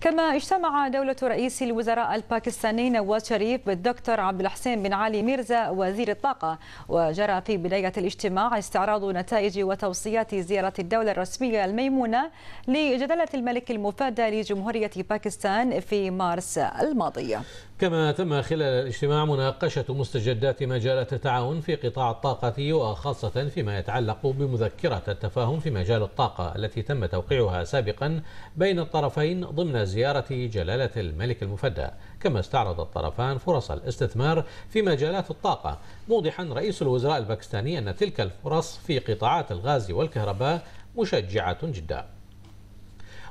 كما اجتمع دولة رئيس الوزراء الباكستاني نواز شريف بالدكتور عبد الحسين بن علي ميرزا وزير الطاقة وجرى في بداية الاجتماع استعراض نتائج وتوصيات زيارة الدولة الرسمية الميمونة لجلالة الملك المفادى لجمهورية باكستان في مارس الماضية كما تم خلال الاجتماع مناقشة مستجدات مجالات التعاون في قطاع الطاقة وخاصة فيما يتعلق بمذكرة التفاهم في مجال الطاقة التي تم توقيعها سابقا بين الطرفين ضمن زيارة جلالة الملك المفدى كما استعرض الطرفان فرص الاستثمار في مجالات الطاقة موضحا رئيس الوزراء الباكستاني أن تلك الفرص في قطاعات الغاز والكهرباء مشجعة جداً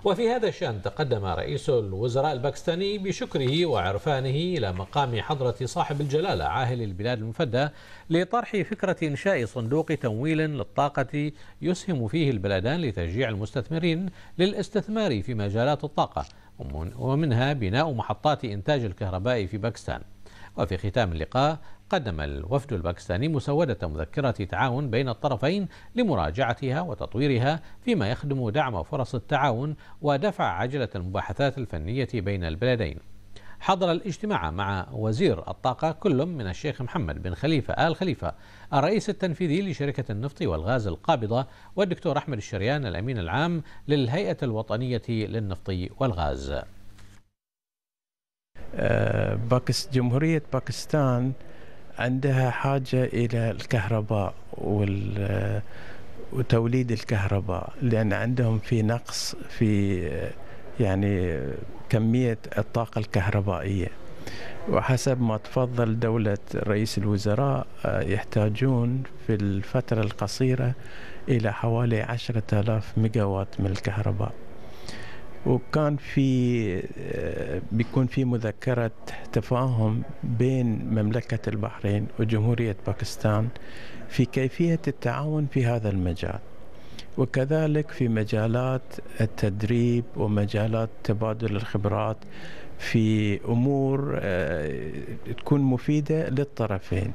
وفي هذا الشأن تقدم رئيس الوزراء الباكستاني بشكره وعرفانه إلى مقام حضرة صاحب الجلالة عاهل البلاد المفدى لطرح فكرة إنشاء صندوق تمويل للطاقة يسهم فيه البلدان لتشجيع المستثمرين للاستثمار في مجالات الطاقة ومنها بناء محطات إنتاج الكهرباء في باكستان وفي ختام اللقاء قدم الوفد الباكستاني مسودة مذكرة تعاون بين الطرفين لمراجعتها وتطويرها فيما يخدم دعم فرص التعاون ودفع عجلة المباحثات الفنية بين البلدين حضر الاجتماع مع وزير الطاقة كل من الشيخ محمد بن خليفة آل خليفة الرئيس التنفيذي لشركة النفط والغاز القابضة والدكتور أحمد الشريان الأمين العام للهيئة الوطنية للنفط والغاز آه، باكس جمهورية باكستان عندها حاجة إلى الكهرباء وال وتوليد الكهرباء لأن عندهم في نقص في يعني كمية الطاقة الكهربائية وحسب ما تفضل دولة رئيس الوزراء آه، يحتاجون في الفترة القصيرة إلى حوالي عشرة آلاف ميجاوات من الكهرباء وكان في بيكون في مذكرة تفاهم بين مملكة البحرين وجمهورية باكستان في كيفية التعاون في هذا المجال وكذلك في مجالات التدريب ومجالات تبادل الخبرات في أمور آه، تكون مفيدة للطرفين